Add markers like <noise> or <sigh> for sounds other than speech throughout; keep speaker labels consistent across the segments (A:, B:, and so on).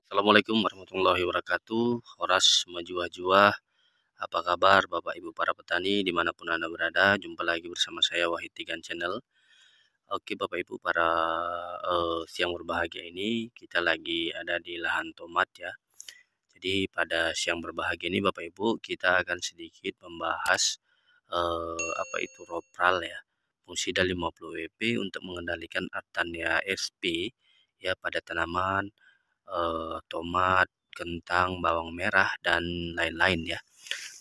A: Assalamualaikum warahmatullahi wabarakatuh Horas majuah jua Apa kabar Bapak Ibu para petani Dimanapun Anda berada Jumpa lagi bersama saya Wahid Tigan Channel Oke Bapak Ibu para uh, siang berbahagia ini Kita lagi ada di lahan tomat ya Jadi pada siang berbahagia ini Bapak Ibu Kita akan sedikit membahas uh, Apa itu ropral ya Fungsi dari 50WP untuk mengendalikan artania SP ya pada tanaman eh, tomat, kentang, bawang merah dan lain-lain ya.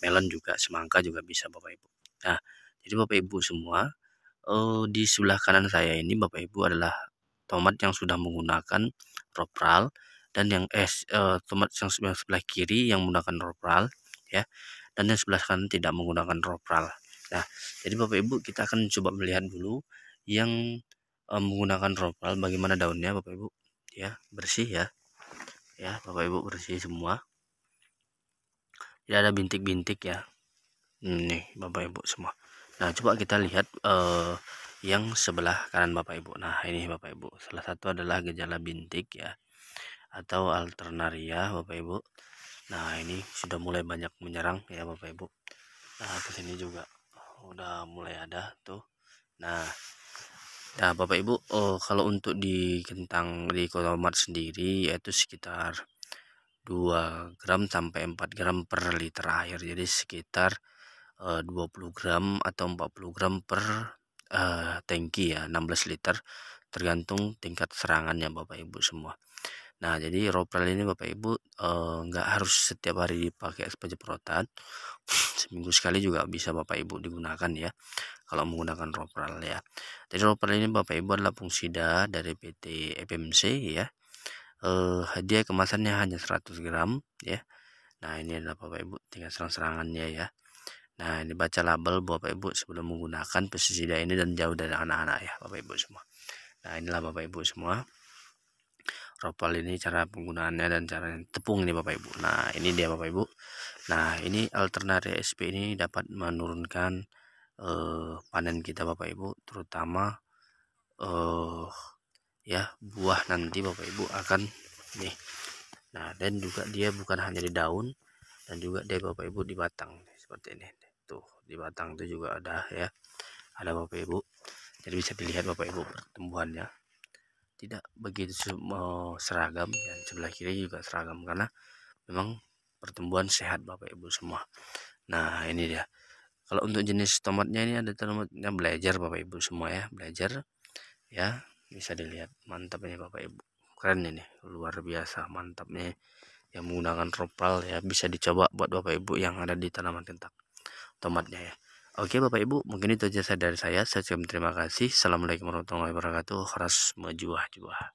A: Melon juga, semangka juga bisa Bapak Ibu. Nah, jadi Bapak Ibu semua eh, di sebelah kanan saya ini Bapak Ibu adalah tomat yang sudah menggunakan ropral dan yang eh, eh, tomat yang sebelah kiri yang menggunakan ropral ya dan yang sebelah kanan tidak menggunakan ropral Nah, jadi Bapak Ibu kita akan coba melihat dulu yang um, menggunakan ropal bagaimana daunnya Bapak Ibu ya, bersih ya. Ya, Bapak Ibu bersih semua. Tidak ada bintik-bintik ya. ini hmm, Bapak Ibu semua. Nah, coba kita lihat uh, yang sebelah kanan Bapak Ibu. Nah, ini Bapak Ibu. Salah satu adalah gejala bintik ya atau alternaria Bapak Ibu. Nah, ini sudah mulai banyak menyerang ya Bapak Ibu. Nah, ke sini juga udah mulai ada tuh nah nah bapak ibu oh, kalau untuk di kentang di kolomat sendiri yaitu sekitar 2 gram sampai 4 gram per liter air jadi sekitar eh, 20 gram atau 40 gram per tanki eh, tangki ya 16 liter tergantung tingkat serangannya bapak ibu semua Nah, jadi ropral ini Bapak Ibu nggak harus setiap hari dipakai sebagai perotan. <sniffs> Seminggu sekali juga bisa Bapak Ibu digunakan ya kalau menggunakan ropral ya. Jadi ropral ini Bapak Ibu adalah fungsida dari PT FMC ya. Eh, hadiah kemasannya hanya 100 gram ya. Nah, ini adalah Bapak Ibu tinggal serang-serangannya ya. Nah, ini baca label Bapak Ibu sebelum menggunakan pestisida ini dan jauh dari anak-anak ya, Bapak Ibu semua. Nah, inilah Bapak Ibu semua ropal ini cara penggunaannya dan cara tepung ini Bapak Ibu nah ini dia Bapak Ibu nah ini alternatif SP ini dapat menurunkan eh, panen kita Bapak Ibu terutama eh, ya buah nanti Bapak Ibu akan nih nah dan juga dia bukan hanya di daun dan juga dia Bapak Ibu di batang seperti ini tuh di batang itu juga ada ya ada Bapak Ibu jadi bisa dilihat Bapak Ibu pertumbuhannya tidak begitu seragam dan sebelah kiri juga seragam karena memang pertumbuhan sehat Bapak Ibu semua nah ini dia kalau untuk jenis tomatnya ini ada tomatnya belajar Bapak Ibu semua ya belajar ya bisa dilihat mantapnya Bapak Ibu keren ini luar biasa mantapnya yang menggunakan ropal ya bisa dicoba buat Bapak Ibu yang ada di tanaman tentak tomatnya ya Oke Bapak Ibu, mungkin itu saja dari saya. Saya ucapkan terima kasih. Assalamualaikum warahmatullahi wabarakatuh. Keras mejuah juah.